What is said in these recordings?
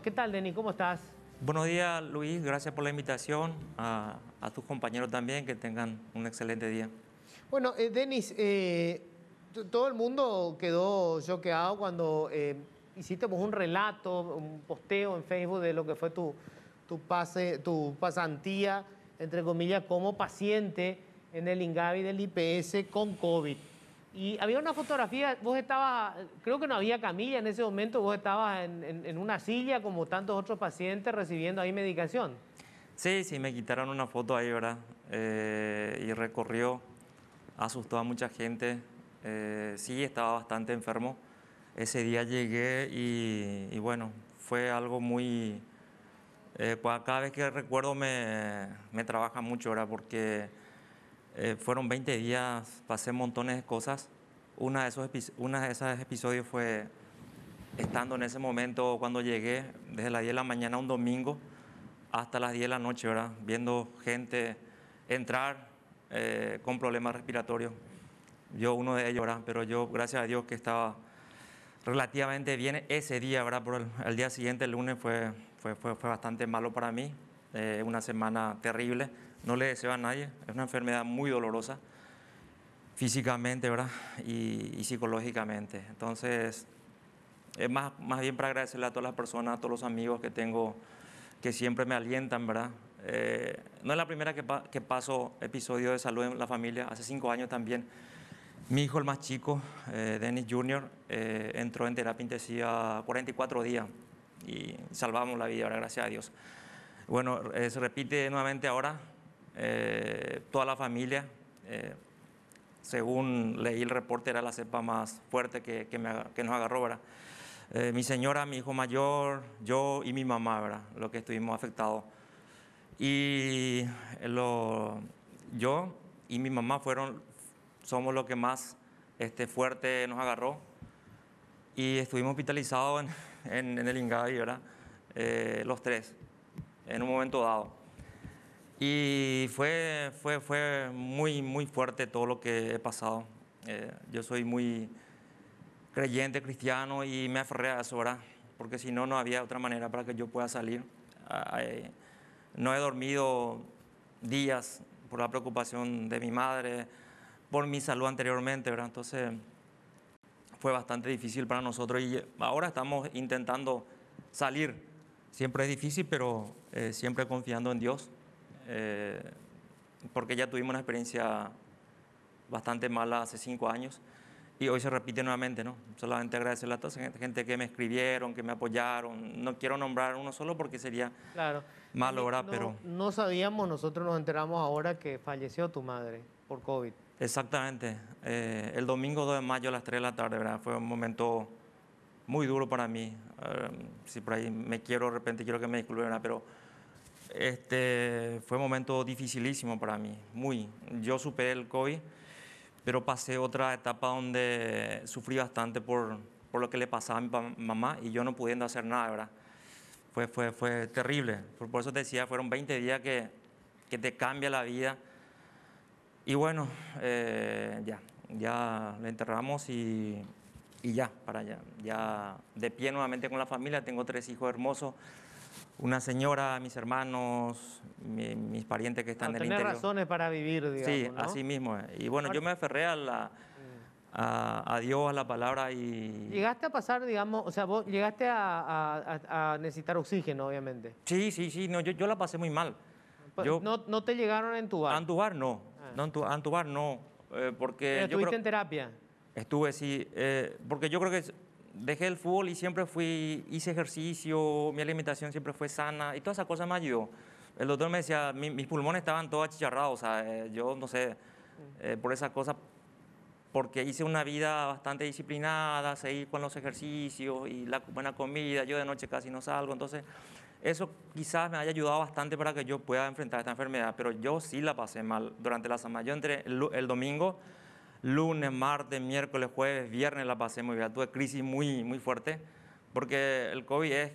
¿qué tal, Denis? ¿Cómo estás? Buenos días, Luis. Gracias por la invitación. A, tus compañeros también, que tengan un excelente día. Bueno, eh, Denis, eh, todo el mundo quedó choqueado cuando eh, hiciste pues, un relato, un posteo en Facebook de lo que fue tu, tu, pase, tu pasantía, entre comillas, como paciente en el INGAVI del IPS con COVID. Y había una fotografía, vos estabas, creo que no había camilla en ese momento, vos estabas en, una silla como tantos otros pacientes recibiendo ahí medicación. Sí, sí, me quitaron una foto ahí, ¿verdad? Eh, y recorrió, asustó a mucha gente. Eh, sí, estaba bastante enfermo. Ese día llegué y, bueno, fue algo muy... Eh, pues cada vez que recuerdo me, me trabaja mucho, ¿verdad? Porque eh, fueron 20 días, pasé montones de cosas. Uno de, esos, de esos episodios fue estando en ese momento cuando llegué, desde las 10 de la mañana un domingo hasta las 10 de la noche, ¿verdad? Viendo gente entrar eh, con problemas respiratorios. Yo uno de ellos, Pero yo, gracias a Dios que estaba relativamente bien ese día, ¿verdad? Por el, día siguiente, el lunes, fue, bastante malo para mí, eh, una semana terrible no le deseo a nadie, es una enfermedad muy dolorosa, físicamente, ¿verdad? Y, psicológicamente. Entonces, es más, bien para agradecerle a todas las personas, a todos los amigos que tengo, que siempre me alientan, ¿verdad? Eh, no es la primera que, que, paso episodio de salud en la familia, hace cinco años también. Mi hijo, el más chico, eh, Dennis Jr., eh, entró en terapia intensiva 44 días y salvamos la vida, gracias a Dios. Bueno, se repite nuevamente ahora, eh, toda la familia. Eh, según leí el reporte, era la cepa más fuerte que, que, nos agarró, ¿verdad? Eh, mi señora, mi hijo mayor, yo y mi mamá, ¿verdad? Lo que estuvimos afectados. Y yo y mi mamá fueron, somos lo que más este, fuerte nos agarró. Y estuvimos hospitalizados en, el Ingavi, ¿verdad? los tres, en un momento dado. Y fue, fue, fue muy, muy fuerte todo lo que he pasado. Eh, yo soy muy creyente cristiano y me aferré a eso, ¿verdad? Porque si no, no había otra manera para que yo pueda salir. Ah, eh, no he dormido días por la preocupación de mi madre, por mi salud anteriormente, ¿verdad? Entonces fue bastante difícil para nosotros y ahora estamos intentando salir. Siempre es difícil, pero eh, siempre confiando en Dios. Eh, porque ya tuvimos una experiencia bastante mala hace cinco años y hoy se repite nuevamente, ¿no? Solamente agradecerle a toda la gente que me escribieron, que me apoyaron. No quiero nombrar uno solo porque sería claro. malo, ¿verdad? No, pero... No sabíamos, nosotros nos enteramos ahora que falleció tu madre por COVID. Exactamente. Eh, el domingo 2 de mayo a las 3 de la tarde, ¿verdad? Fue un momento muy duro para mí. Eh, si por ahí me quiero de repente, quiero que me disculpen, Pero este, fue un momento dificilísimo para mí, muy. Yo superé el COVID, pero pasé otra etapa donde sufrí bastante por, por lo que le pasaba a mi mamá y yo no pudiendo hacer nada, ¿verdad? Fue, fue, fue terrible. Por, eso te decía, fueron 20 días que, que te cambia la vida. Y bueno, eh, ya, ya le enterramos y, y ya, para allá. Ya de pie nuevamente con la familia, tengo tres hijos hermosos una señora, mis hermanos, mis parientes que están en el interior. razones para vivir, digamos. Sí, así mismo. Y bueno, yo me aferré a, la, mm. a, Dios, a la palabra y... Llegaste a pasar, digamos, o sea, vos llegaste a, necesitar oxígeno, obviamente. Sí, sí, sí, no, yo, la pasé muy mal. no, te llegaron a entubar? A entubar no, ah. no a entubar no, eh, porque... estuviste en terapia? Estuve, sí, eh, porque yo creo que dejé el fútbol y siempre fui, hice ejercicio, mi alimentación siempre fue sana y toda esa cosa me ayudó. El doctor me decía, mis pulmones estaban todos achicharrados, o sea, eh, yo no sé, mm. eh, por esa cosa, porque hice una vida bastante disciplinada, seguí con los ejercicios y la buena comida, yo de noche casi no salgo, entonces eso quizás me haya ayudado bastante para que yo pueda enfrentar esta enfermedad, pero yo sí la pasé mal durante la semana. Yo entre el domingo lunes, martes, miércoles, jueves, viernes la pasé muy bien. Tuve crisis muy, muy fuerte porque el COVID es,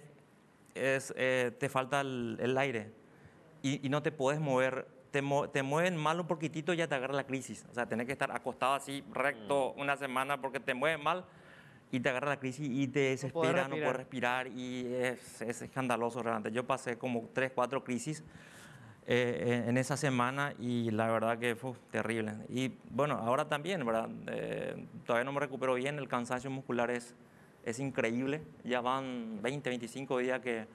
es eh, te falta el, aire y, no te puedes mover. Te, te mueven mal un poquitito y ya te agarra la crisis. O sea, tenés que estar acostado así recto mm. una semana porque te mueven mal y te agarra la crisis y te desespera, no puedes respirar. y es, es escandaloso realmente. Yo pasé como tres, cuatro crisis eh, en esa semana y la verdad que fue terrible. Y bueno, ahora también, ¿verdad? Eh, todavía no me recupero bien, el cansancio muscular es, es increíble, ya van 20, 25 días que,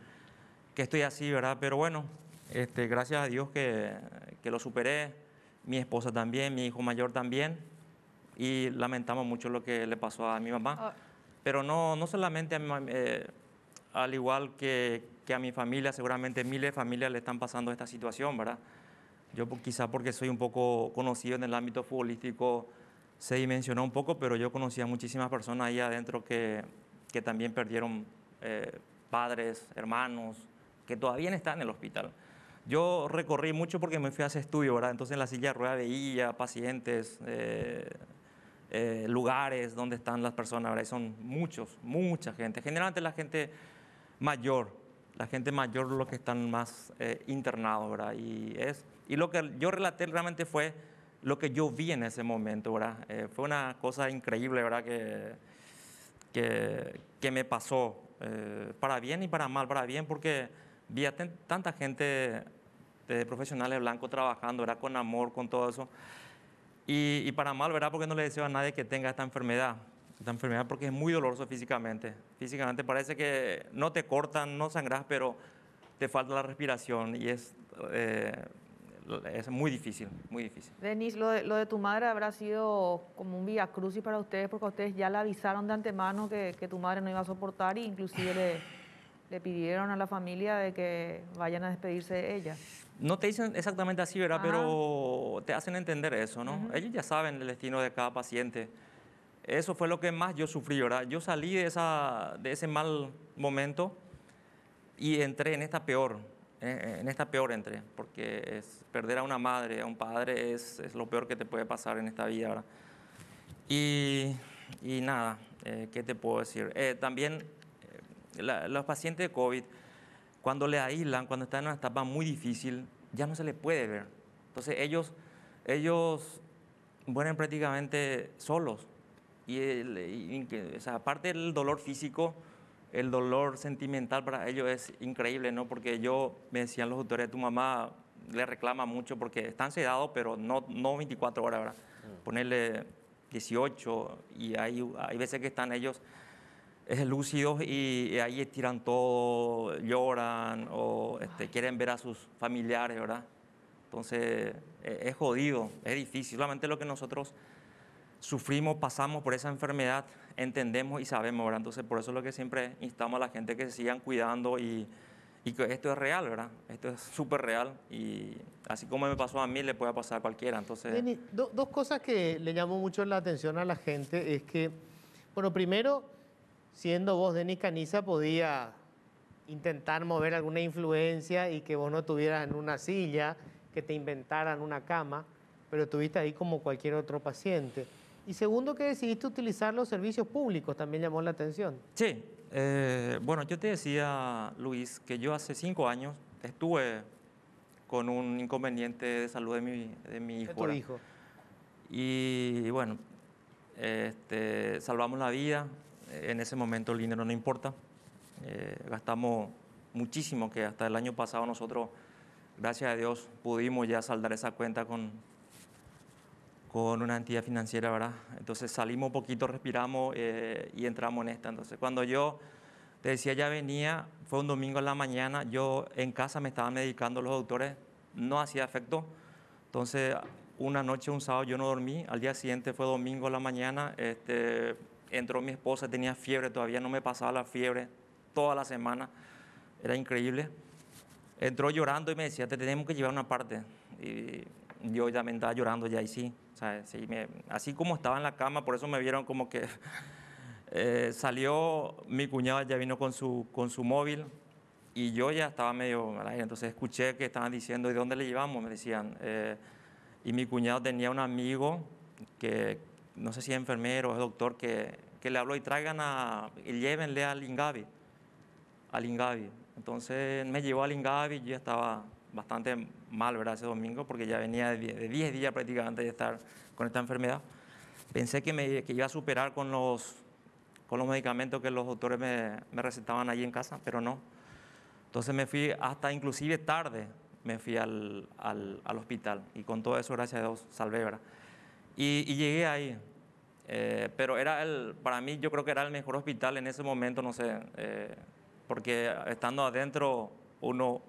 que estoy así, ¿verdad? Pero bueno, este, gracias a Dios que, que lo superé, mi esposa también, mi hijo mayor también, y lamentamos mucho lo que le pasó a mi mamá. Oh. Pero no, no solamente a mi mamá, eh, al igual que, que a mi familia, seguramente miles de familias le están pasando esta situación, ¿verdad? Yo quizá porque soy un poco conocido en el ámbito futbolístico, se dimensionó un poco, pero yo conocí a muchísimas personas ahí adentro que, que también perdieron eh, padres, hermanos, que todavía están en el hospital. Yo recorrí mucho porque me fui a ese estudio, ¿verdad? Entonces en la silla de rueda veía pacientes, eh, eh, lugares donde están las personas, ¿verdad? son muchos, mucha gente. Generalmente la gente mayor, la gente mayor los que están más eh, internados, ¿verdad? Y, es, y lo que yo relaté realmente fue lo que yo vi en ese momento, ¿verdad? Eh, fue una cosa increíble, ¿verdad? Que, que, me pasó, eh, para bien y para mal, para bien porque vi a tanta gente de profesionales blancos trabajando, ¿verdad? Con amor, con todo eso. Y, para mal, ¿verdad? Porque no le deseo a nadie que tenga esta enfermedad esta enfermedad porque es muy doloroso físicamente. Físicamente parece que no te cortan, no sangras, pero te falta la respiración y es, eh, es muy difícil, muy difícil. Denis, lo de, lo de, tu madre habrá sido como un vía crucis para ustedes porque ustedes ya le avisaron de antemano que, que tu madre no iba a soportar e inclusive le, pidieron a la familia de que vayan a despedirse de ella. No te dicen exactamente así, ¿verdad? Pero te hacen entender eso, ¿no? Ellos ya saben el destino de cada paciente. Eso fue lo que más yo sufrí, ¿verdad? Yo salí de, esa, de ese mal momento y entré en esta peor, en esta peor entré, porque perder a una madre, a un padre, es, lo peor que te puede pasar en esta vida, ¿verdad? Y, nada, eh, ¿qué te puedo decir? Eh, también eh, los pacientes de COVID, cuando le aíslan, cuando están en una etapa muy difícil, ya no se les puede ver. Entonces ellos, ellos mueren prácticamente solos. Y, aparte del dolor físico, el dolor sentimental para ellos es increíble, ¿no? Porque yo, me decían los autores, tu mamá le reclama mucho porque están sedados, pero no, no 24 horas, ¿verdad? Mm. Ponerle 18 y hay, hay veces que están ellos es lúcidos y, ahí estiran todo, lloran o este, quieren ver a sus familiares, ¿verdad? Entonces e, es jodido, es difícil. Solamente lo que nosotros sufrimos, pasamos por esa enfermedad, entendemos y sabemos, ¿verdad? Entonces, por eso es lo que siempre instamos a la gente que se sigan cuidando y, y que esto es real, ¿verdad? Esto es súper real y así como me pasó a mí, le puede pasar a cualquiera. Entonces... dos cosas que le llamó mucho la atención a la gente es que, bueno, primero, siendo vos, Denis Caniza, podía intentar mover alguna influencia y que vos no estuvieras en una silla, que te inventaran una cama, pero estuviste ahí como cualquier otro paciente. Y segundo, que decidiste utilizar los servicios públicos, también llamó la atención. Sí, eh, bueno, yo te decía, Luis, que yo hace cinco años estuve con un inconveniente de salud de mi, de mi hijo. ¿De tu hijo? Y, bueno, este, salvamos la vida, en ese momento el dinero no importa, eh, gastamos muchísimo, que hasta el año pasado nosotros, gracias a Dios, pudimos ya saldar esa cuenta con, con una entidad financiera, ¿verdad? Entonces salimos un poquito, respiramos eh, y entramos en esta. Entonces cuando yo te decía ya venía, fue un domingo en la mañana, yo en casa me estaba medicando los doctores, no hacía efecto. Entonces una noche, un sábado yo no dormí, al día siguiente fue domingo en la mañana, este, entró mi esposa, tenía fiebre, todavía no me pasaba la fiebre toda la semana, era increíble. Entró llorando y me decía, te tenemos que llevar a una parte. Y yo me estaba llorando ya y sí, así como estaba en la cama, por eso me vieron como que eh, salió mi cuñado, ya vino con su, con su móvil y yo ya estaba medio al aire, entonces escuché que estaban diciendo, ¿y dónde le llevamos? Me decían, eh, y mi cuñado tenía un amigo que, no sé si es enfermero o doctor, que, le habló y traigan a, y llévenle al Ingavi, al Ingavi. Entonces me llevó al Ingavi, yo estaba bastante mal ¿verdad? ese domingo porque ya venía de 10 días prácticamente de estar con esta enfermedad. Pensé que, me, iba a superar con los, con los medicamentos que los doctores me, recetaban allí en casa, pero no. Entonces me fui hasta inclusive tarde, me fui al, hospital y con todo eso, gracias a Dios, salvé, ¿verdad? Y, llegué ahí, eh, pero era el, para mí yo creo que era el mejor hospital en ese momento, no sé, eh, porque estando adentro uno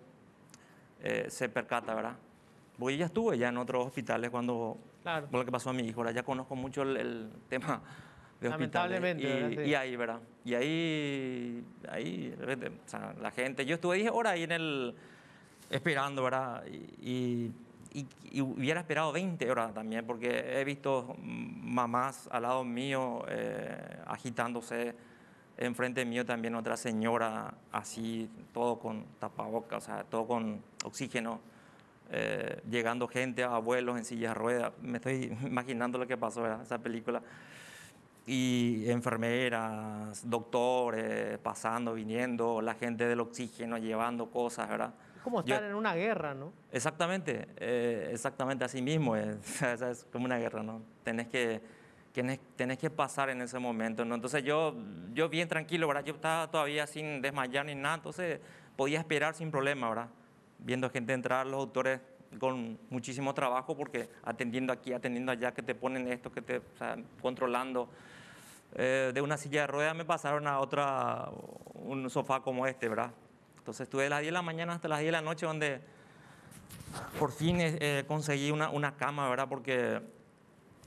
eh, se percata, ¿verdad? Porque ya estuve ya en otros hospitales cuando... Claro. Por lo que pasó a mi hijo, ahora Ya conozco mucho el, tema de hospitales. Lamentablemente, y, y, ahí, ¿verdad? Y ahí, ahí la gente... Yo estuve 10 horas ahí en el... Esperando, ¿verdad? y, hubiera esperado 20 horas también, porque he visto mamás al lado mío eh, agitándose enfrente mío también otra señora, así, todo con tapabocas, o sea, todo con oxígeno, eh, llegando gente, abuelos en sillas de ruedas. Me estoy imaginando lo que pasó en esa película. Y enfermeras, doctores, pasando, viniendo, la gente del oxígeno llevando cosas, ¿verdad? como estar en una guerra, ¿no? Exactamente, eh, exactamente así mismo, es como una guerra, ¿no? Tenés que que tenés que pasar en ese momento. ¿no? Entonces yo, yo bien tranquilo, ¿verdad? Yo estaba todavía sin desmayar ni nada, entonces podía esperar sin problema, ¿verdad? Viendo gente entrar, los autores con muchísimo trabajo, porque atendiendo aquí, atendiendo allá, que te ponen esto, que te, o controlando. Eh, de una silla de ruedas me pasaron a otra, un sofá como este, ¿verdad? Entonces estuve de las 10 de la mañana hasta las 10 de la noche, donde por fin eh, eh, conseguí una, una cama, ¿verdad? Porque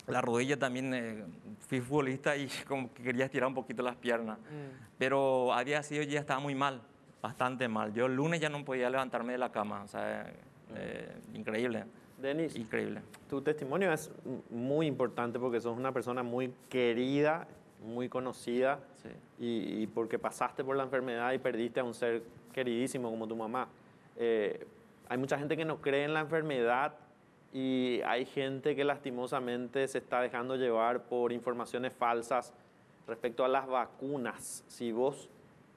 la rodilla también, eh, fui futbolista y como que quería estirar un poquito las piernas. Mm. Pero había sido, ya estaba muy mal, bastante mal. Yo el lunes ya no podía levantarme de la cama, o sea, mm. eh, increíble. Denis, increíble. Tu testimonio es muy importante porque sos una persona muy querida, muy conocida, y, porque pasaste por la enfermedad y perdiste a un ser queridísimo como tu mamá. Eh, hay mucha gente que no cree en la enfermedad y hay gente que lastimosamente se está dejando llevar por informaciones falsas respecto a las vacunas. Si vos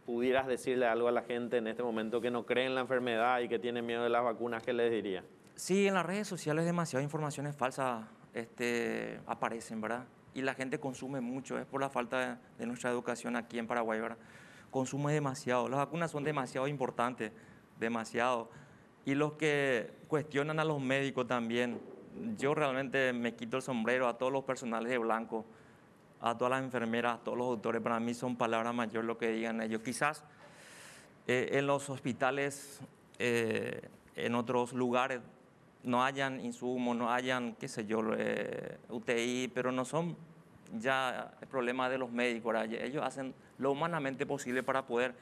pudieras decirle algo a la gente en este momento que no cree en la enfermedad y que tiene miedo de las vacunas, ¿qué les diría? Sí, en las redes sociales demasiadas informaciones falsas este, aparecen, ¿verdad? Y la gente consume mucho, es por la falta de, de nuestra educación aquí en Paraguay, ¿verdad? Consume demasiado, las vacunas son demasiado importantes, demasiado y los que cuestionan a los médicos también. Yo realmente me quito el sombrero a todos los personales de blanco, a todas las enfermeras, a todos los doctores. Para mí son palabras mayores lo que digan ellos. Quizás eh, en los hospitales, eh, en otros lugares, no hayan insumos, no hayan, qué sé yo, eh, UTI, pero no son ya el problema de los médicos. Ellos hacen lo humanamente posible para poder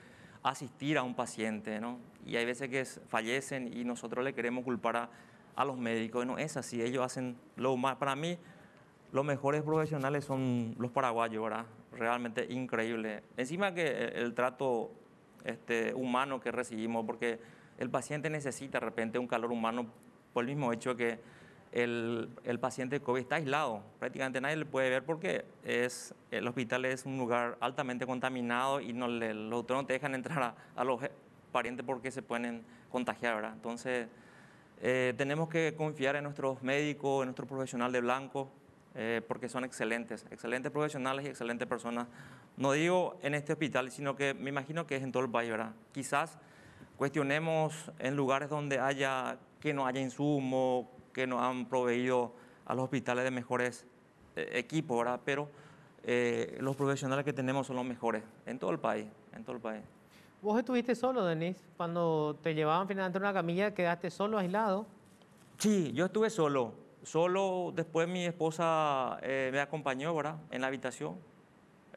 asistir a un paciente, ¿no? Y hay veces que fallecen y nosotros le queremos culpar a, los médicos, no es así, ellos hacen lo más. Para mí, los mejores profesionales son los paraguayos, ¿verdad? Realmente increíble. Encima que el, trato este, humano que recibimos, porque el paciente necesita de repente un calor humano por el mismo hecho que el, el, paciente COVID está aislado, prácticamente nadie le puede ver porque es, el hospital es un lugar altamente contaminado y no los doctores no te dejan entrar a, los parientes porque se pueden contagiar. Entonces, eh, tenemos que confiar en nuestros médicos, en nuestro profesional de blanco, eh, porque son excelentes, excelentes profesionales y excelentes personas. No digo en este hospital, sino que me imagino que es en todo el país, Quizás cuestionemos en lugares donde haya, que no haya insumo, que nos han proveído a los hospitales de mejores eh, equipos, ¿verdad? Pero eh, los profesionales que tenemos son los mejores en todo el país, en todo el país. Vos estuviste solo, Denis, cuando te llevaban finalmente a una camilla, quedaste solo, aislado. Sí, yo estuve solo, solo después mi esposa eh, me acompañó, ¿verdad? En la habitación.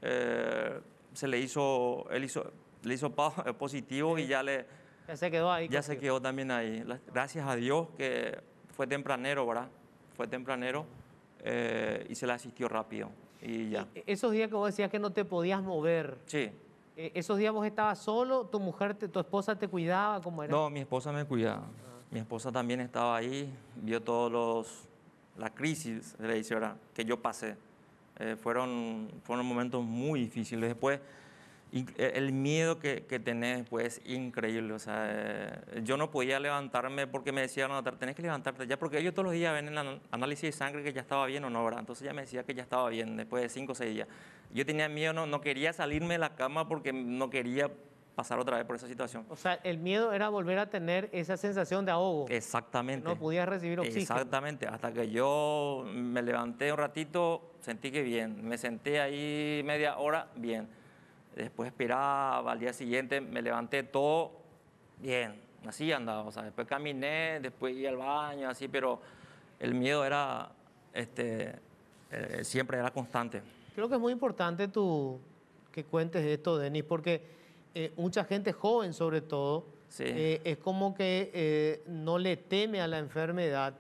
se le hizo, él hizo, le hizo positivo y ya le, ya se quedó ahí. Ya se quedó también ahí. Gracias a Dios que fue tempranero, ¿verdad? Fue tempranero eh, y se la asistió rápido y ya. E-, esos días que vos decías que no te podías mover. Sí. E-, ¿Esos días vos estabas solo? ¿Tu mujer, tu esposa te cuidaba? como era? No, mi esposa me cuidaba. Mi esposa también estaba ahí, vio todos los... La crisis, le dice, ¿verdad? Que yo pasé. Eh, fueron, fueron momentos muy difíciles. Después e, el miedo que, tenés pues increíble. O sea, eh, yo no podía levantarme porque me decían, no, tenés que levantarte ya, porque ellos todos los días ven el análisis de sangre que ya estaba bien o no, ¿verdad? Entonces ya me decía que ya estaba bien después de cinco o seis días. Yo tenía miedo, no, no quería salirme de la cama porque no quería pasar otra vez por esa situación. O sea, el miedo era volver a tener esa sensación de ahogo. Exactamente. No podía recibir oxígeno. Exactamente, hasta que yo me levanté un ratito, sentí que bien. Me senté ahí media hora, bien Después esperaba, al día siguiente me levanté todo bien, así andaba. O sea, después caminé, después iba al baño, así, pero el miedo era, este, eh, siempre era constante. Creo que es muy importante tú que cuentes esto, Denis, porque eh, mucha gente joven, sobre todo, eh, es como que no le teme a la enfermedad,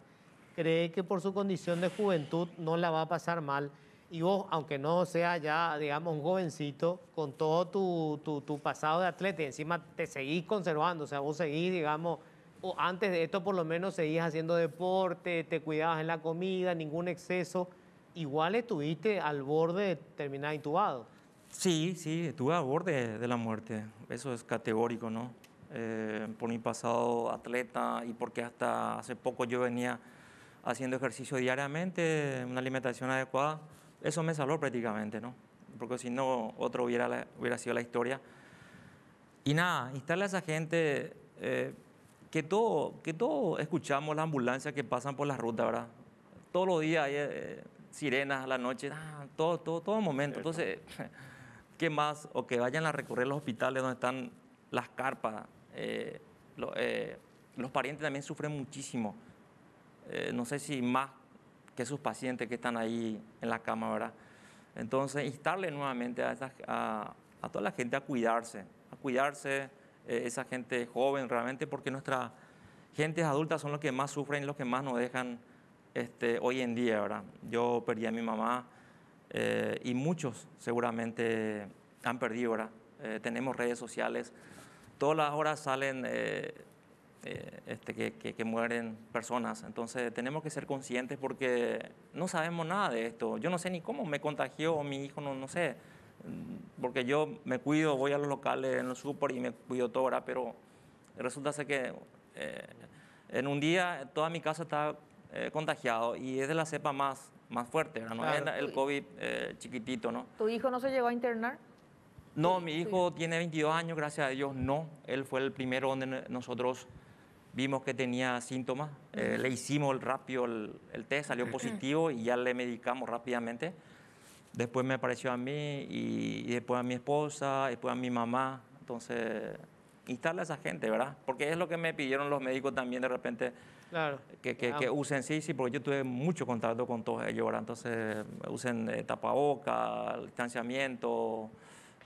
cree que por su condición de juventud no la va a pasar mal y vos, aunque no sea ya, digamos, un jovencito, con todo tu, tu, tu pasado de atleta y encima te seguís conservando, o sea, vos seguís, digamos, o antes de esto por lo menos seguías haciendo deporte, te cuidabas en la comida, ningún exceso, igual estuviste al borde de terminar intubado. Sí, sí, estuve al borde de la muerte, eso es categórico, ¿no? Eh, por mi pasado atleta y porque hasta hace poco yo venía haciendo ejercicio diariamente, una alimentación adecuada eso me salvó prácticamente, ¿no? Porque si no, otro hubiera, hubiera sido la historia. Y nada, instarle a esa gente eh, que todo, que todo escuchamos las ambulancias que pasan por la ruta, ¿verdad? Todos los días hay eh, sirenas a la noche, ah, todo, todo, todo momento. Entonces, ¿qué más? O que vayan a recorrer los hospitales donde están las carpas. Eh, los parientes también sufren muchísimo. no sé si más que sus pacientes que están ahí en la cama, ¿verdad? Entonces, instarle nuevamente a, toda la gente a cuidarse, a cuidarse eh, esa gente joven realmente, porque nuestras gentes adultas son los que más sufren y los que más nos dejan este, hoy en día, ¿verdad? Yo perdí a mi mamá eh, y muchos seguramente han perdido, ¿verdad? Eh, tenemos redes sociales, todas las horas salen eh, este, que, mueren personas. Entonces tenemos que ser conscientes porque no sabemos nada de esto. Yo no sé ni cómo me contagió mi hijo, no, sé. Porque yo me cuido, voy a los locales, en los super y me cuido toda hora, pero resulta ser que eh, en un día toda mi casa está contagiada eh, contagiado y es de la cepa más, más fuerte, El, COVID chiquitito, ¿no? ¿Tu hijo no se llegó a internar? No, mi hijo tiene 22 años, gracias a Dios, no. Él fue el primero donde nosotros vimos que tenía síntomas, eh, le hicimos rápido el, test, salió positivo y ya le medicamos rápidamente. Después me apareció a mí y, después a mi esposa, después a mi mamá. Entonces, instala a esa gente, ¿verdad? Porque es lo que me pidieron los médicos también de repente claro. que, que, ah. usen, sí, sí, porque yo tuve mucho contacto con todos ellos, ¿verdad? Entonces, usen eh, tapabocas, distanciamiento.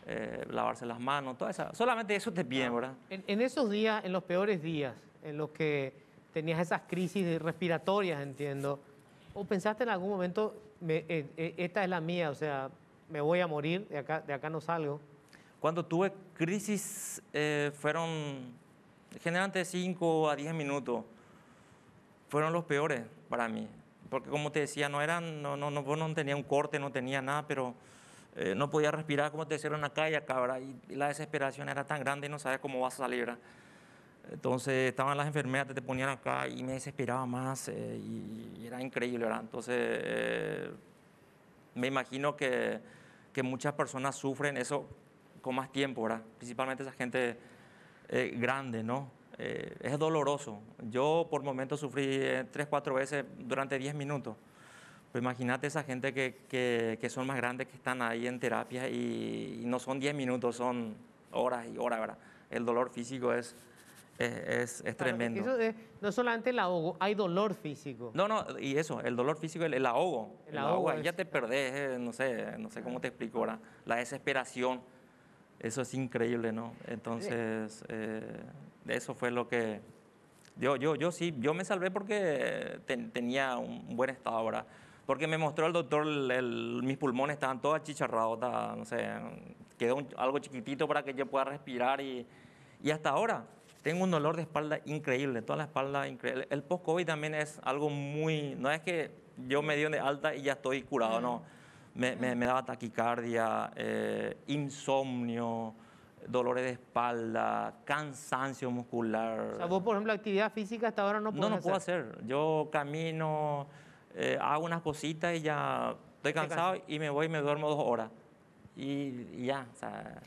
Eh, lavarse las manos, toda esa. Solamente eso te bien ah. ¿verdad? en esos días, en los peores días, en los que tenías esas crisis respiratorias, entiendo, o pensaste en algún momento, eh, eh, esta es la mía, o sea, me voy a morir, de acá, de acá no salgo. Cuando tuve crisis eh, fueron generalmente 5 a 10 minutos, fueron los peores para mí, porque como te decía, no eran, no, no, no, tenía un corte, no tenía nada, pero... no podía respirar, como te decía, una calle acá, Y, la desesperación era tan grande y no sabía cómo vas a salir, ¿verdad? Entonces estaban las enfermeras, te, ponían acá y me desesperaba más eh, y, era increíble, ¿verdad? Entonces eh, me imagino que, que, muchas personas sufren eso con más tiempo, ¿verdad? Principalmente esa gente eh, grande, ¿no? es doloroso. Yo por momentos sufrí tres, cuatro veces durante 10 minutos. Pues, imagínate esa gente que, que, que, son más grandes, que están ahí en terapia y, y no son 10 minutos, son horas y horas, ¿verdad? El dolor físico es eh, es, es tremendo. no solamente el ahogo, hay dolor físico. No, no, y eso, el dolor físico, el, ahogo. El, ahogo, ya te perdés, eh, no sé, no sé cómo te explico ahora. La desesperación, eso es increíble, ¿no? Entonces, eh, eso fue lo que... Yo, yo, yo sí, yo me salvé porque tenía un buen estado ahora. Porque me mostró el doctor, mis pulmones estaban todos achicharrados, no sé, quedó algo chiquitito para que yo pueda respirar y, y hasta ahora tengo un dolor de espalda increíble, toda la espalda increíble. El post-COVID también es algo muy, no es que yo me dio de alta y ya estoy curado, no. Me, daba taquicardia, eh, insomnio, dolores de espalda, cansancio muscular. O sea, vos, por ejemplo, actividad física hasta ahora no puedes No, no puedo hacer. Yo camino, eh, hago unas cositas y ya estoy cansado y me voy y me duermo dos horas. Y, y ya, o sea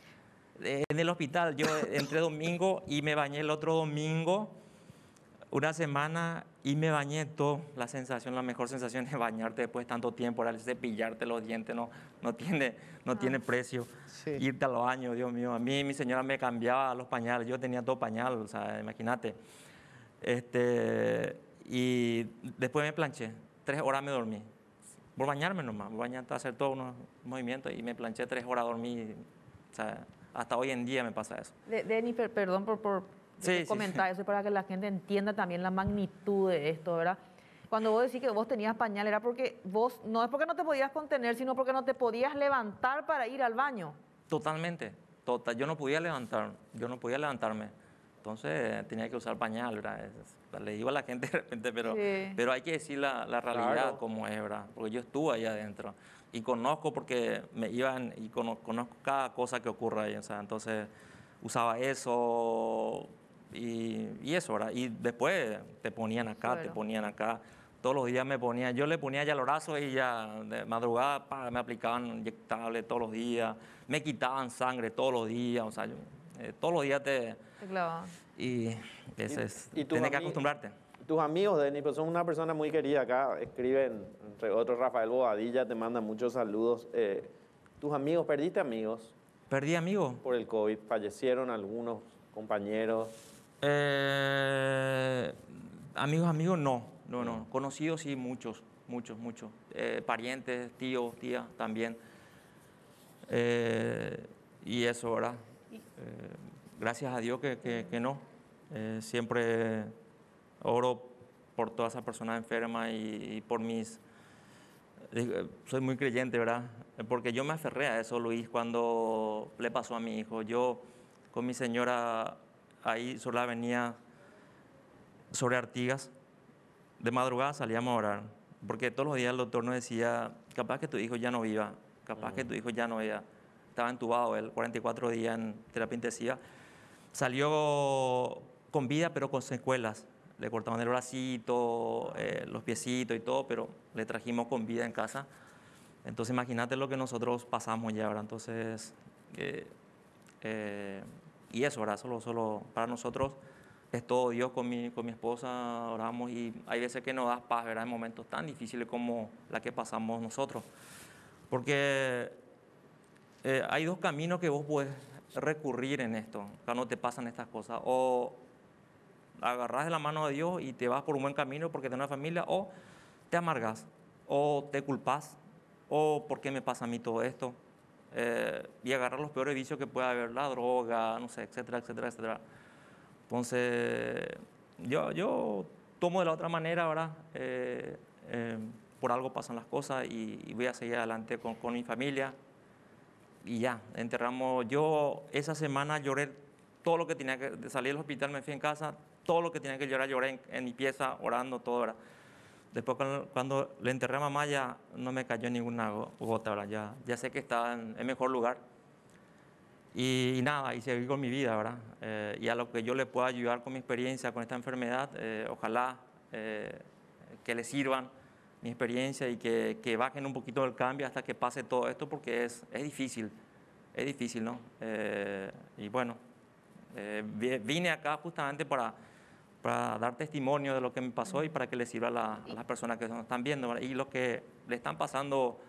en el hospital. Yo entré domingo y me bañé el otro domingo, una semana, y me bañé todo. La sensación, la mejor sensación de bañarte después de tanto tiempo, al cepillarte los dientes, no, no, tiene, no ah. tiene precio. Irte a los baños, Dios mío. A mí mi señora me cambiaba los pañales, yo tenía dos pañales, o sea, imagínate. Este, y después me planché, tres horas me dormí. Por bañarme nomás, por hacer todos unos movimientos y me planché tres horas, dormí, o sea, hasta hoy en día me pasa eso. De, perdón por, este comentar eso, para que la gente entienda también la magnitud de esto, ¿verdad? Cuando vos decís que vos tenías pañal, era porque vos, no es porque no te podías contener, sino porque no te podías levantar para ir al baño. Totalmente. Total, yo no podía levantar, yo no podía levantarme. Entonces tenía que usar pañal, ¿verdad? Le digo a la gente de repente, pero, pero hay que decir la, realidad como es, ¿verdad? Porque yo estuve ahí adentro y conozco porque me iban y conozco cada cosa que ocurre ahí, o sea, entonces usaba eso y, eso, ¿verdad? Y después te ponían acá, te ponían acá todos los días me ponía, yo le ponía ya el brazo y ya de madrugada me aplicaban inyectables todos los días, me quitaban sangre todos los días, o sea, eh, todos los días te, y eso es, ¿Y, tienes que acostumbrarte. Tus amigos, Denis, pues, son una persona muy querida acá, escriben, entre otros, Rafael Bobadilla te manda muchos saludos. Eh, ¿Tus amigos, perdiste amigos? Perdí amigos. Por el COVID, fallecieron algunos compañeros. Eh, amigos, amigos, no, no, no. Mm. Conocidos sí, muchos, muchos, muchos. Eh, parientes, tíos, tías también. y eso, ¿verdad? gracias a Dios que, no. Eh, siempre oro por todas esas personas enfermas y, por mis... Soy muy creyente, ¿verdad? Eh, porque yo me aferré a eso, Luis, cuando le pasó a mi hijo. Yo con mi señora ahí sola venía sobre Artigas. De madrugada salíamos a orar, porque todos los días el doctor nos decía, capaz que tu hijo ya no viva, capaz que mm. tu hijo ya no viva. Estaba entubado él, 44 días en terapia intensiva. Salió con vida, pero con secuelas. Le cortaban el bracito, eh, los piecitos y todo, pero le trajimos con vida en casa. Entonces imagínate lo que nosotros pasamos ya ahora. Entonces, eh, eh, y eso, ahora solo, solo para nosotros es todo Dios con mi, con mi esposa, oramos y hay veces que no das paz, ¿verdad? En momentos tan difíciles como la que pasamos nosotros. Porque hay dos caminos que vos puedes recurrir en esto, no te pasan estas cosas. O agarras de la mano de Dios y te vas por un buen camino porque tenés una familia, o te amargas, o te culpas, o por qué me pasa a mí todo esto. Eh, y agarrar los peores vicios que pueda haber, la droga, no sé, etcétera, etcétera, etcétera. Entonces, yo, yo tomo de la otra manera, ¿verdad? Eh, eh, por algo pasan las cosas y, voy a seguir adelante con mi familia, y ya, enterramos. Yo esa semana lloré todo lo que tenía que, salir del hospital, me fui en casa, todo lo que tenía que llorar, lloré en, mi pieza, orando todo. Hora. Después cuando, le enterré a mamá ya no me cayó ninguna gota, ¿verdad? Ya, ya sé que estaba en el mejor lugar. Y, nada, y seguí con mi vida, ¿verdad? Eh, y a lo que yo le pueda ayudar con mi experiencia, con esta enfermedad, eh, ojalá eh, que le sirvan experiencia y que, bajen un poquito el cambio hasta que pase todo esto porque es, es difícil, es difícil, ¿no? Eh, y bueno, eh, vine acá justamente para, para dar testimonio de lo que me pasó y para que les sirva a, a las personas que nos están viendo y los que le están pasando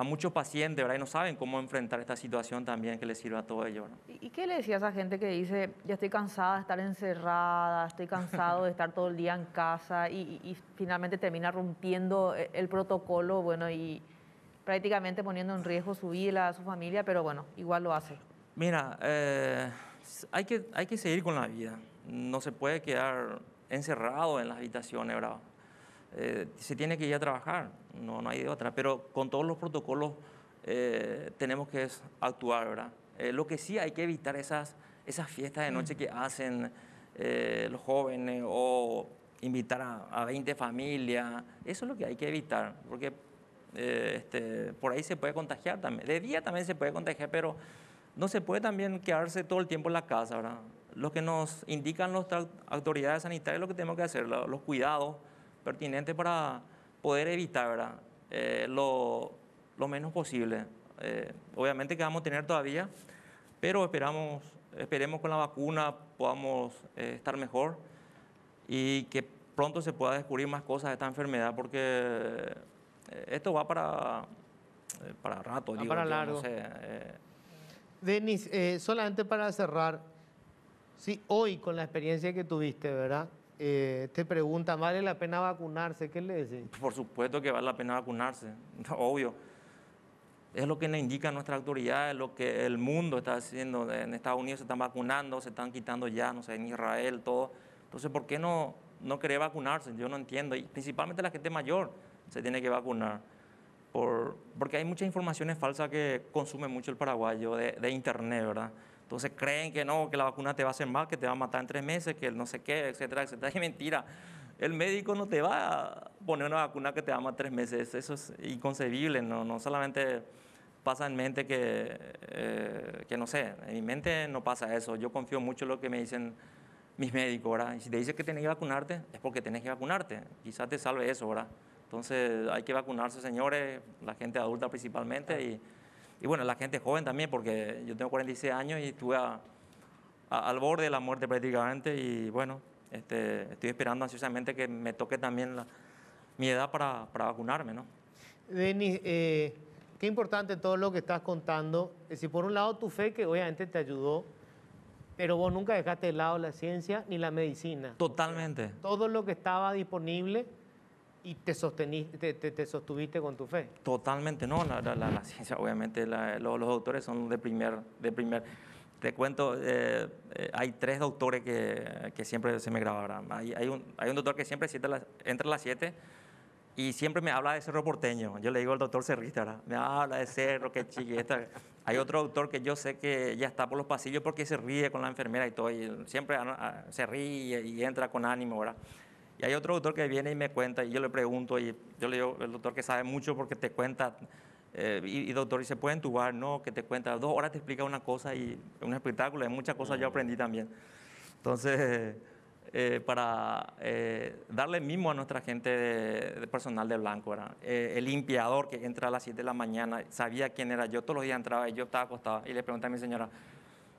a muchos pacientes, ¿verdad? Y no saben cómo enfrentar esta situación también que les sirva a todo ello, ¿Y qué le decía a esa gente que dice, ya estoy cansada de estar encerrada, estoy cansado de estar todo el día en casa y, finalmente termina rompiendo e, el protocolo, bueno, y prácticamente poniendo en riesgo su vida, su familia, pero bueno, igual lo hace? Mira, eh, hay, que, hay que seguir con la vida, no se puede quedar encerrado en las habitaciones, ¿verdad? Eh, se tiene que ir a trabajar, no, no hay de otra, pero con todos los protocolos eh, tenemos que actuar, ¿verdad? Eh, lo que sí hay que evitar esas, esas fiestas de noche que hacen los jóvenes o invitar a, 20 familias, eso es lo que hay que evitar, porque este, por ahí se puede contagiar también, de día también se puede contagiar, pero no se puede también quedarse todo el tiempo en la casa, ¿verdad? Lo que nos indican las autoridades sanitarias es lo que tenemos que hacer, los cuidados, pertinente para poder evitar eh, lo, lo, menos posible. Eh, obviamente que vamos a tener todavía, pero esperamos, esperemos con la vacuna podamos eh, estar mejor y que pronto se pueda descubrir más cosas de esta enfermedad, porque esto va para, para rato. Va digo, para largo. Denis, solamente para cerrar, sí, hoy con la experiencia que tuviste, ¿verdad? Eh, te pregunta ¿vale la pena vacunarse? ¿Qué le dice Por supuesto que vale la pena vacunarse, obvio. Es lo que nos indica nuestra autoridad, es lo que el mundo está haciendo. En Estados Unidos se están vacunando, se están quitando ya, no sé, en Israel, todo. Entonces, ¿por qué no, no querer vacunarse? Yo no entiendo. Y principalmente la gente mayor se tiene que vacunar. Por, porque hay muchas informaciones falsas que consume mucho el paraguayo de, de internet, ¿verdad? Entonces creen que no, que la vacuna te va a hacer mal, que te va a matar en tres meses, que no sé qué, etcétera, etcétera. Es mentira. El médico no te va a poner una vacuna que te va a matar tres meses. Eso es inconcebible. No, no solamente pasa en mente que, eh, que no sé, en mi mente no pasa eso. Yo confío mucho en lo que me dicen mis médicos, ¿verdad? Y si te dicen que tienes que vacunarte, es porque tenés que vacunarte. Quizás te salve eso, ¿verdad? Entonces hay que vacunarse, señores, la gente adulta principalmente, y y bueno, la gente joven también, porque yo tengo 46 años y estuve al borde de la muerte prácticamente y bueno, este, estoy esperando ansiosamente que me toque también la, mi edad para, para vacunarme, ¿no? Denis, eh, qué importante todo lo que estás contando. Es eh, por un lado tu fe que obviamente te ayudó, pero vos nunca dejaste de lado la ciencia ni la medicina. Totalmente. todo lo que estaba disponible y te, sosteniste, te, te, sostuviste con tu fe. Totalmente, no, la, la, la, ciencia, obviamente, los, los, doctores son de primer, de primer. Te cuento, eh, eh, hay tres doctores que, que, siempre se me grabarán Hay, hay, un, hay un doctor que siempre entra a las siete y siempre me habla de Cerro Porteño. Yo le digo al doctor ríe, ¿verdad? me habla de Cerro, qué chiquita. Hay otro doctor que yo sé que ya está por los pasillos porque se ríe con la enfermera y todo, y siempre ah, ah, se ríe y entra con ánimo, ¿verdad? Y hay otro doctor que viene y me cuenta, y yo le pregunto, y yo le digo, el doctor que sabe mucho porque te cuenta, eh, y, doctor, ¿y se puede entubar? No, que te cuenta, dos horas te explica una cosa y un espectáculo, hay muchas cosas yo aprendí también. Entonces, eh, para eh, darle mismo a nuestra gente de, personal de blanco, eh, el limpiador que entra a las 7 de la mañana, sabía quién era yo, todos los días entraba y yo estaba acostado, y le pregunté a mi señora,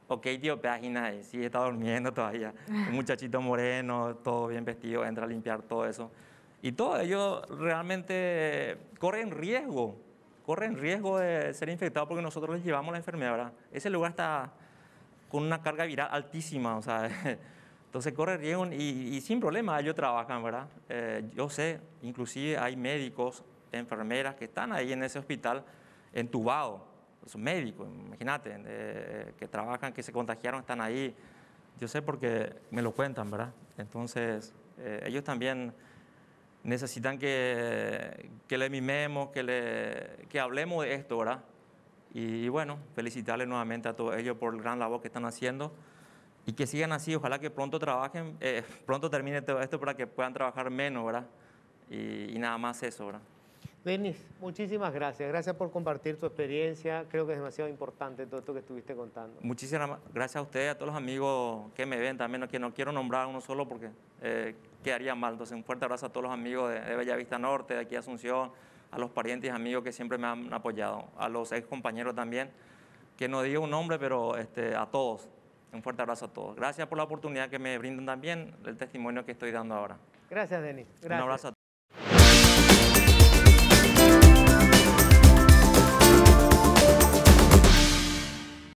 ok, tío, página, y sí, está durmiendo todavía. Un muchachito moreno, todo bien vestido, entra a limpiar todo eso. Y todos ellos realmente corren riesgo, corren riesgo de ser infectados porque nosotros les llevamos la enfermedad, ¿verdad? Ese lugar está con una carga viral altísima, o sea, entonces corre riesgo y, sin problema ellos trabajan, ¿verdad? Eh, yo sé, inclusive hay médicos, enfermeras que están ahí en ese hospital entubados son médicos, imagínate, eh, que trabajan, que se contagiaron, están ahí. Yo sé porque me lo cuentan, ¿verdad? Entonces, eh, ellos también necesitan que, que le mimemos, que, le, que hablemos de esto, ¿verdad? Y, bueno, felicitarles nuevamente a todos ellos por el gran labor que están haciendo y que sigan así. Ojalá que pronto trabajen, eh, pronto termine todo esto para que puedan trabajar menos, ¿verdad? Y, y nada más eso, ¿verdad? Denis, muchísimas gracias. Gracias por compartir tu experiencia. Creo que es demasiado importante todo esto que estuviste contando. Muchísimas gracias a ustedes, a todos los amigos que me ven también, que no quiero nombrar a uno solo porque eh, quedaría mal. Entonces, un fuerte abrazo a todos los amigos de, Bellavista Norte, de aquí Asunción, a los parientes y amigos que siempre me han apoyado, a los ex compañeros también, que no digo un nombre, pero este, a todos. Un fuerte abrazo a todos. Gracias por la oportunidad que me brindan también, el testimonio que estoy dando ahora. Gracias, Denis. Un abrazo a